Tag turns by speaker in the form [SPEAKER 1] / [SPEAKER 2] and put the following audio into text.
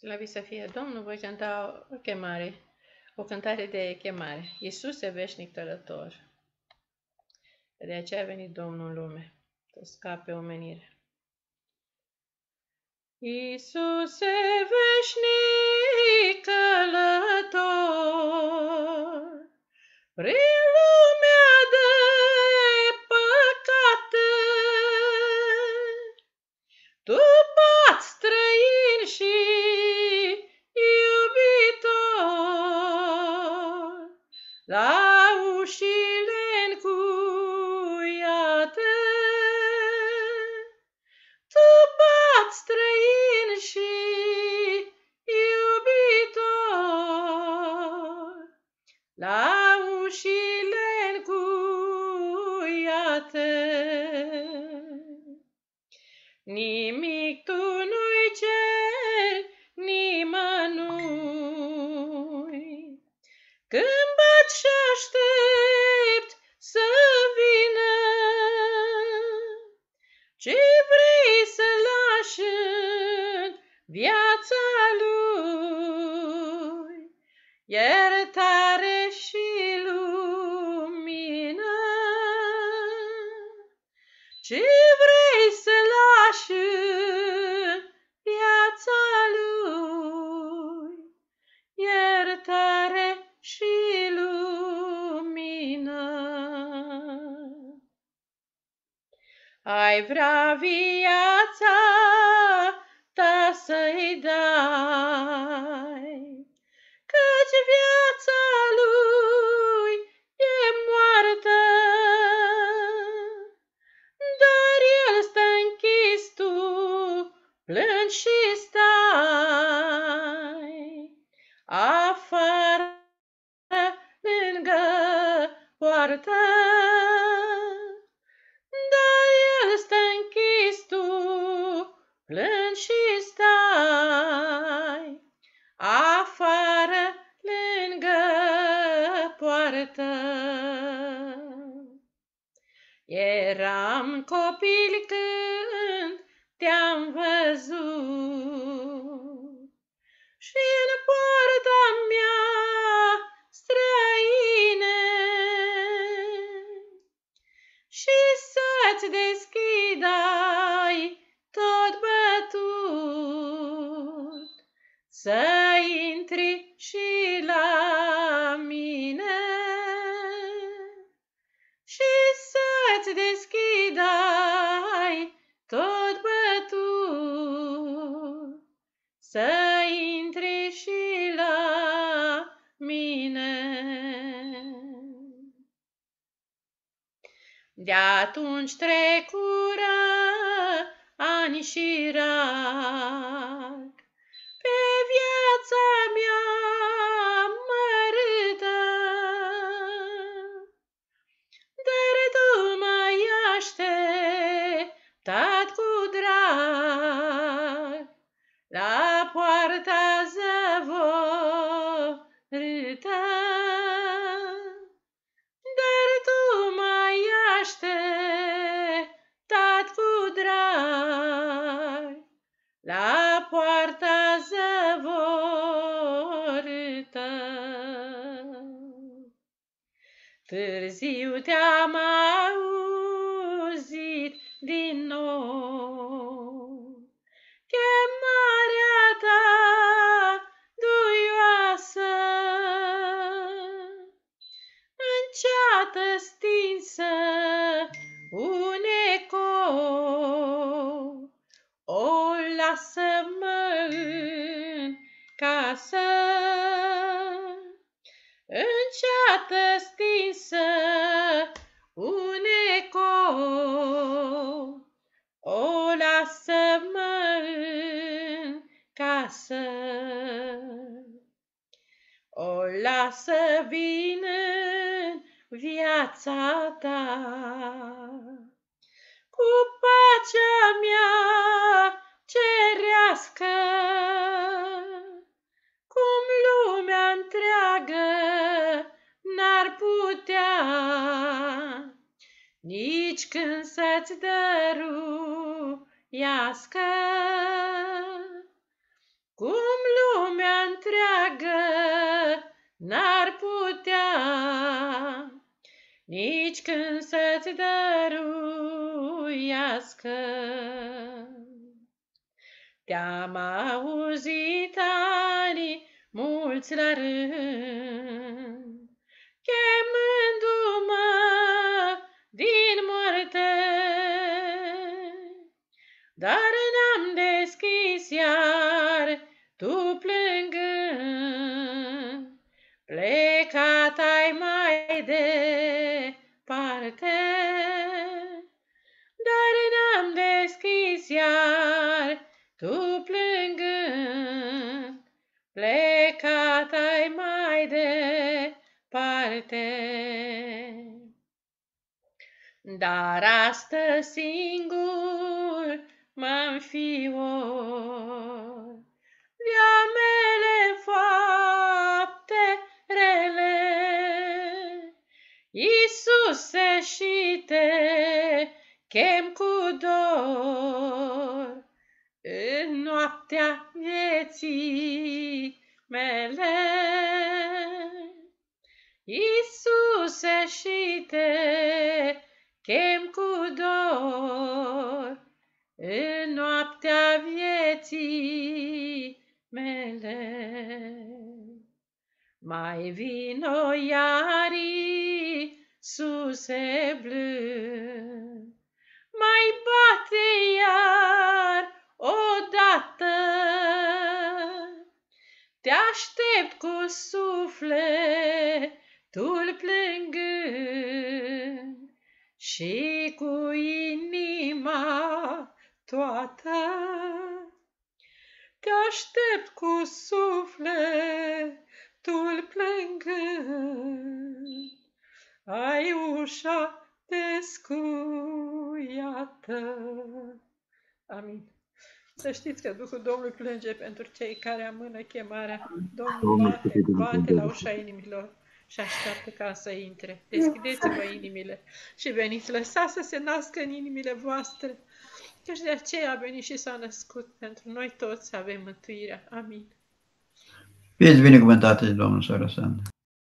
[SPEAKER 1] Slavit să fie Domnul, voi cânta o chemare, o cântare de chemare. Iisus e veșnic tălător. De aceea a venit Domnul în lume, să scape omenire. e veșnic călător, prin lumea de păcate, Tu Nimic tu nu-i ceri nimănui. Când bat și aștept să vină, ce vrei să lași în viața lui? Iertare și lumină, ce vrei Ai vrea viața ta să-i dai, Căci viața lui e moartă, Dar el stă închis, tu plângi și stai afară lângă poartă. plâng și stai afară lângă poartă. Eram copil când te-am văzut și în poarta mea străine și să-ți deschid De atunci trecură ani și rac pe viața mea Târziu te-am auzit din nou. Chemarea ta duioasă, ceată stinsă, un ecou. O, lasă-mă în casă, înceată stinsă, casă. O lasă vin în viața ta cu pacea mea cerească, cum lumea întreagă n-ar putea nici când să-ți dăruiască. n-ar putea nici când să-ți dăruiască. Te-am auzit ani mulți la rând, chemându-mă din moarte, dar n-am deschis iar tu plâng. Tu plângând, plecat ai mai departe. Dar astăzi singur m-am fior, via mele fapte rele. Iisuse și te chem cu dor, în noaptea vieții mele. Iisuse, și te chem cu dor în noaptea vieții mele. Mai vino iarii suse blând, aștept cu sufletul plângând și cu inima toată. Te aștept cu sufletul plângând, ai ușa descuiată. Amin. Să știți că Duhul Domnului plânge pentru cei care amână chemarea. Domnul, bate, bate la ușa inimilor și așteaptă ca să intre. Deschideți-vă inimile și veniți, lăsați să se nască în inimile voastre, căci de aceea a venit și s-a născut pentru noi toți să avem mântuirea. Amin. Fiți binecuvântate, Domnul Sărăsandă.